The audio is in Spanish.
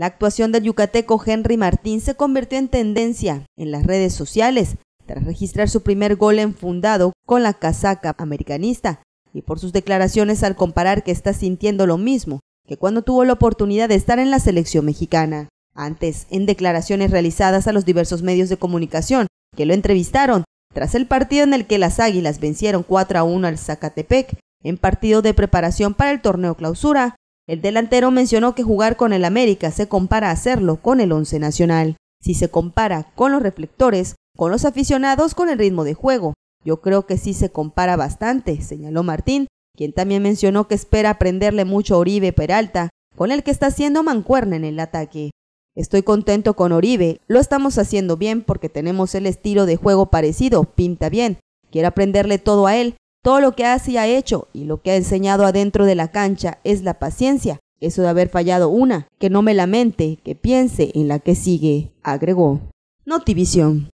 La actuación del yucateco Henry Martín se convirtió en tendencia en las redes sociales tras registrar su primer gol enfundado con la casaca americanista y por sus declaraciones al comparar que está sintiendo lo mismo que cuando tuvo la oportunidad de estar en la selección mexicana. Antes, en declaraciones realizadas a los diversos medios de comunicación que lo entrevistaron, tras el partido en el que las Águilas vencieron 4 a 1 al Zacatepec, en partido de preparación para el torneo clausura, el delantero mencionó que jugar con el América se compara a hacerlo con el once nacional. Si se compara con los reflectores, con los aficionados, con el ritmo de juego, yo creo que sí se compara bastante, señaló Martín, quien también mencionó que espera aprenderle mucho a Oribe Peralta, con el que está haciendo mancuerna en el ataque. Estoy contento con Oribe, lo estamos haciendo bien porque tenemos el estilo de juego parecido, pinta bien. Quiero aprenderle todo a él todo lo que hace y ha hecho y lo que ha enseñado adentro de la cancha es la paciencia, eso de haber fallado una, que no me lamente, que piense en la que sigue, agregó. Notivision